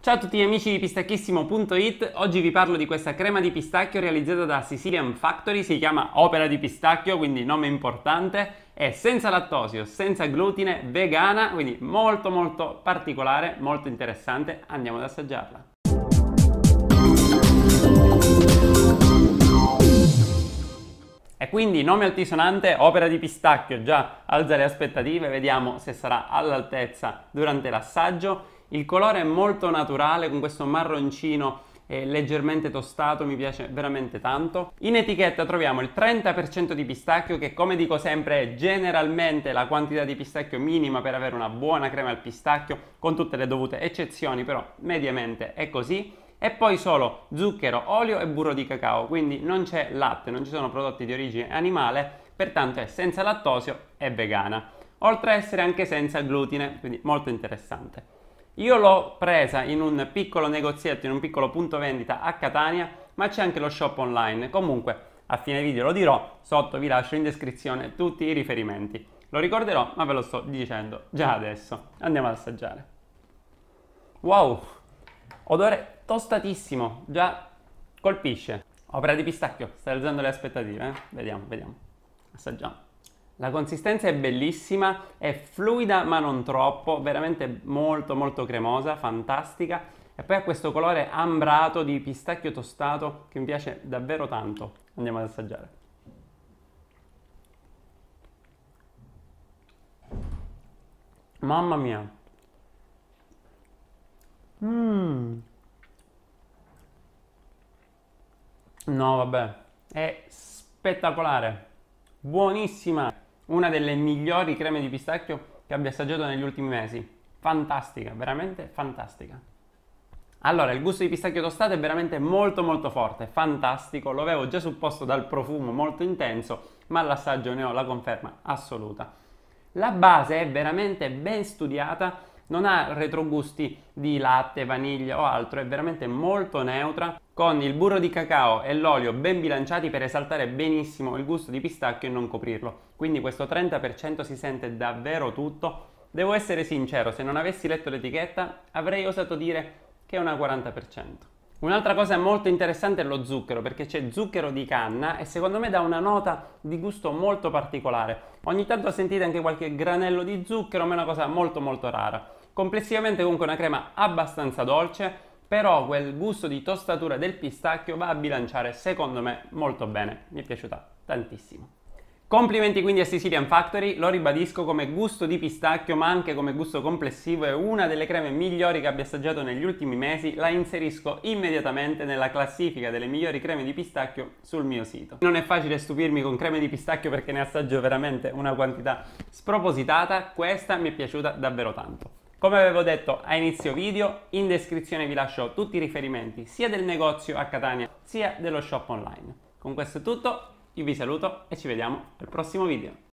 Ciao a tutti amici di pistacchissimo.it, oggi vi parlo di questa crema di pistacchio realizzata da Sicilian Factory, si chiama Opera di Pistacchio, quindi nome importante, è senza lattosio, senza glutine, vegana, quindi molto molto particolare, molto interessante, andiamo ad assaggiarla. E quindi nome altisonante, opera di pistacchio, già alza le aspettative, vediamo se sarà all'altezza durante l'assaggio il colore è molto naturale con questo marroncino eh, leggermente tostato, mi piace veramente tanto. In etichetta troviamo il 30% di pistacchio che come dico sempre è generalmente la quantità di pistacchio minima per avere una buona crema al pistacchio con tutte le dovute eccezioni, però mediamente è così. E poi solo zucchero, olio e burro di cacao, quindi non c'è latte, non ci sono prodotti di origine animale, pertanto è senza lattosio e vegana, oltre a essere anche senza glutine, quindi molto interessante. Io l'ho presa in un piccolo negozietto, in un piccolo punto vendita a Catania, ma c'è anche lo shop online. Comunque, a fine video lo dirò, sotto vi lascio in descrizione tutti i riferimenti. Lo ricorderò, ma ve lo sto dicendo già adesso. Andiamo ad assaggiare. Wow, odore tostatissimo, già colpisce. Opera di pistacchio, stai alzando le aspettative, eh? Vediamo, vediamo. Assaggiamo. La consistenza è bellissima, è fluida ma non troppo, veramente molto molto cremosa, fantastica. E poi ha questo colore ambrato di pistacchio tostato che mi piace davvero tanto. Andiamo ad assaggiare. Mamma mia! Mmm! No, vabbè, è spettacolare, buonissima! una delle migliori creme di pistacchio che abbia assaggiato negli ultimi mesi. Fantastica, veramente fantastica. Allora, il gusto di pistacchio tostato è veramente molto molto forte, fantastico, lo avevo già supposto dal profumo molto intenso, ma l'assaggio ne ho la conferma assoluta. La base è veramente ben studiata non ha retrogusti di latte, vaniglia o altro, è veramente molto neutra con il burro di cacao e l'olio ben bilanciati per esaltare benissimo il gusto di pistacchio e non coprirlo. Quindi questo 30% si sente davvero tutto. Devo essere sincero, se non avessi letto l'etichetta avrei osato dire che è una 40%. Un'altra cosa molto interessante è lo zucchero, perché c'è zucchero di canna e secondo me dà una nota di gusto molto particolare. Ogni tanto sentite anche qualche granello di zucchero, ma è una cosa molto molto rara. Complessivamente comunque una crema abbastanza dolce, però quel gusto di tostatura del pistacchio va a bilanciare secondo me molto bene, mi è piaciuta tantissimo. Complimenti quindi a Sicilian Factory, lo ribadisco come gusto di pistacchio ma anche come gusto complessivo è una delle creme migliori che abbia assaggiato negli ultimi mesi, la inserisco immediatamente nella classifica delle migliori creme di pistacchio sul mio sito. Non è facile stupirmi con creme di pistacchio perché ne assaggio veramente una quantità spropositata, questa mi è piaciuta davvero tanto. Come avevo detto a inizio video, in descrizione vi lascio tutti i riferimenti sia del negozio a Catania sia dello shop online. Con questo è tutto, io vi saluto e ci vediamo al prossimo video.